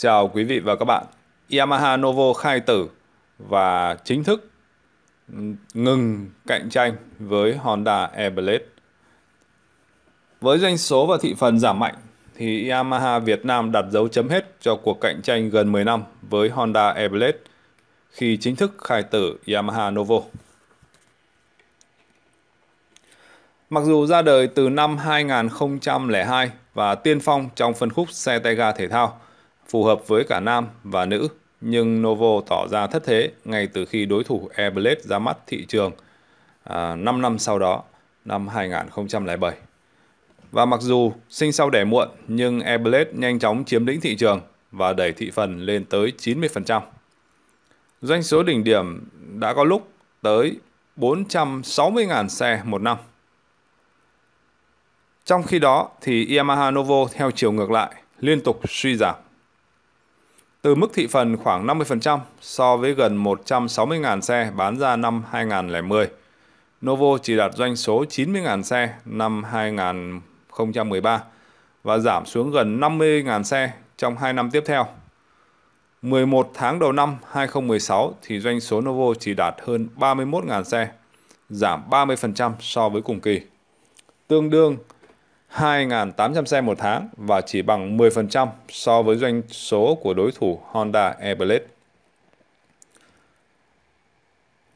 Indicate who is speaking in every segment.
Speaker 1: Chào quý vị và các bạn. Yamaha Novo khai tử và chính thức ngừng cạnh tranh với Honda Airblade. Với doanh số và thị phần giảm mạnh thì Yamaha Việt Nam đặt dấu chấm hết cho cuộc cạnh tranh gần 10 năm với Honda Airblade khi chính thức khai tử Yamaha Novo. Mặc dù ra đời từ năm 2002 và tiên phong trong phân khúc xe tay ga thể thao, phù hợp với cả nam và nữ, nhưng Novo tỏ ra thất thế ngay từ khi đối thủ Airblade ra mắt thị trường à, 5 năm sau đó, năm 2007. Và mặc dù sinh sau đẻ muộn, nhưng Airblade nhanh chóng chiếm lĩnh thị trường và đẩy thị phần lên tới 90%. Doanh số đỉnh điểm đã có lúc tới 460.000 xe một năm. Trong khi đó thì Yamaha Novo theo chiều ngược lại liên tục suy giảm từ mức thị phần khoảng 50% so với gần 160.000 xe bán ra năm 2010. Novo chỉ đạt doanh số 90.000 xe năm 2013 và giảm xuống gần 50.000 xe trong 2 năm tiếp theo. 11 tháng đầu năm 2016 thì doanh số Novo chỉ đạt hơn 31.000 xe, giảm 30% so với cùng kỳ. Tương đương 2.800 xe một tháng và chỉ bằng 10% so với doanh số của đối thủ Honda Everblade.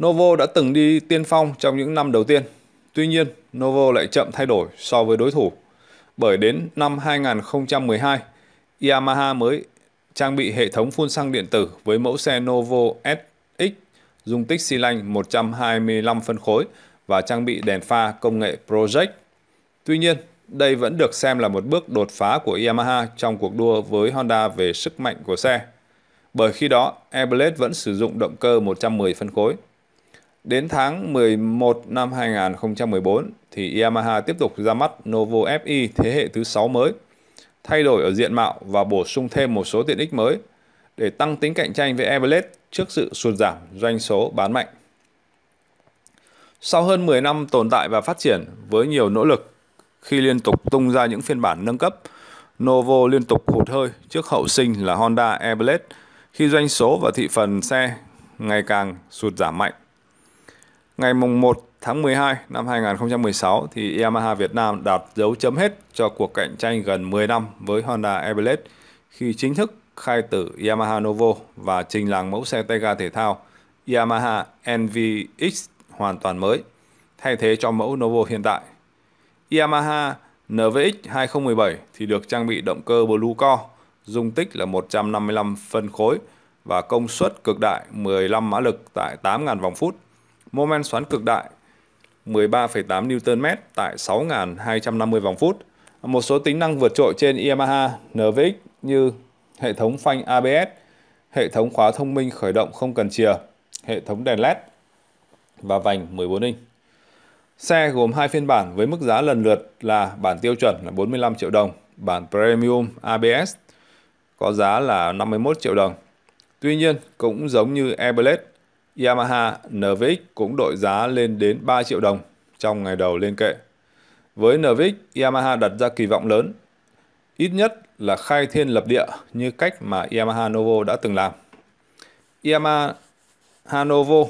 Speaker 1: Novo đã từng đi tiên phong trong những năm đầu tiên. Tuy nhiên, Novo lại chậm thay đổi so với đối thủ. Bởi đến năm 2012, Yamaha mới trang bị hệ thống phun xăng điện tử với mẫu xe Novo SX dung tích xi lanh 125 phân khối và trang bị đèn pha công nghệ Project. Tuy nhiên, đây vẫn được xem là một bước đột phá của Yamaha trong cuộc đua với Honda về sức mạnh của xe, bởi khi đó Airblade vẫn sử dụng động cơ 110 phân khối. Đến tháng 11 năm 2014 thì Yamaha tiếp tục ra mắt Novo FI thế hệ thứ 6 mới, thay đổi ở diện mạo và bổ sung thêm một số tiện ích mới để tăng tính cạnh tranh với Airblade trước sự sụt giảm doanh số bán mạnh. Sau hơn 10 năm tồn tại và phát triển với nhiều nỗ lực, khi liên tục tung ra những phiên bản nâng cấp. Novo liên tục hụt hơi trước hậu sinh là Honda Airblade khi doanh số và thị phần xe ngày càng sụt giảm mạnh. Ngày mùng 1 tháng 12 năm 2016 thì Yamaha Việt Nam đạt dấu chấm hết cho cuộc cạnh tranh gần 10 năm với Honda Airblade khi chính thức khai tử Yamaha Novo và trình làng mẫu xe tay ga thể thao Yamaha NVX hoàn toàn mới thay thế cho mẫu Novo hiện tại Yamaha NVX 2017 thì được trang bị động cơ Blue Core, dung tích là 155 phân khối và công suất cực đại 15 mã lực tại 8.000 vòng phút, mô men xoắn cực đại 13,8 Nm tại 6.250 vòng phút. Một số tính năng vượt trội trên Yamaha NVX như hệ thống phanh ABS, hệ thống khóa thông minh khởi động không cần chìa, hệ thống đèn LED và vành 14 inch. Xe gồm hai phiên bản với mức giá lần lượt là bản tiêu chuẩn là 45 triệu đồng, bản Premium ABS có giá là 51 triệu đồng. Tuy nhiên, cũng giống như Airblade, Yamaha NVX cũng đội giá lên đến 3 triệu đồng trong ngày đầu lên kệ. Với NVX, Yamaha đặt ra kỳ vọng lớn, ít nhất là khai thiên lập địa như cách mà Yamaha Novo đã từng làm. Yamaha Novo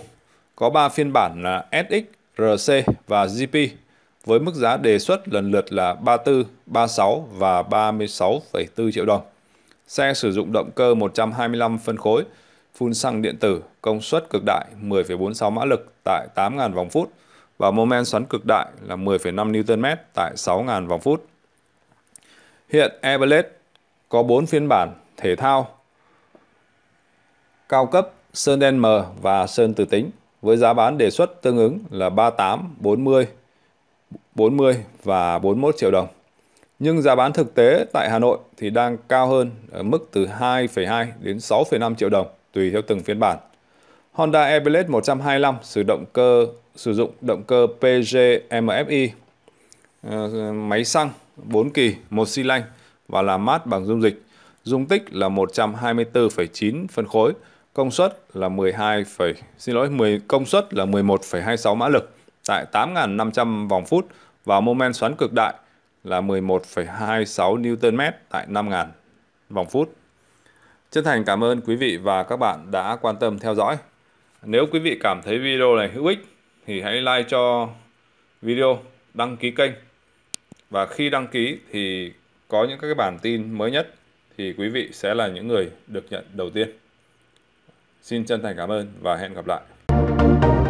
Speaker 1: có 3 phiên bản là SX, RC và GP với mức giá đề xuất lần lượt là 34, 36 và 36,4 triệu đồng. Xe sử dụng động cơ 125 phân khối, phun xăng điện tử, công suất cực đại 10,46 mã lực tại 8.000 vòng phút và mô men xoắn cực đại là 10,5 Nm tại 6.000 vòng phút. Hiện Everlet có 4 phiên bản thể thao, cao cấp, sơn đen mờ và sơn từ tính với giá bán đề xuất tương ứng là 38, 40, 40 và 41 triệu đồng. Nhưng giá bán thực tế tại Hà Nội thì đang cao hơn ở mức từ 2,2 đến 6,5 triệu đồng tùy theo từng phiên bản. Honda Ebelet 125 sử động cơ sử dụng động cơ PGMFI ờ, máy xăng 4 kỳ, một xi lanh và làm mát bằng dung dịch. Dung tích là 124,9 phân khối công suất là 12, xin lỗi 10 công suất là 11,26 mã lực tại 8.500 vòng phút và mô men xoắn cực đại là 11,26 mét tại 5.000 vòng phút. Chân thành cảm ơn quý vị và các bạn đã quan tâm theo dõi. Nếu quý vị cảm thấy video này hữu ích thì hãy like cho video, đăng ký kênh. Và khi đăng ký thì có những các cái bản tin mới nhất thì quý vị sẽ là những người được nhận đầu tiên. Xin chân thành cảm ơn và hẹn gặp lại.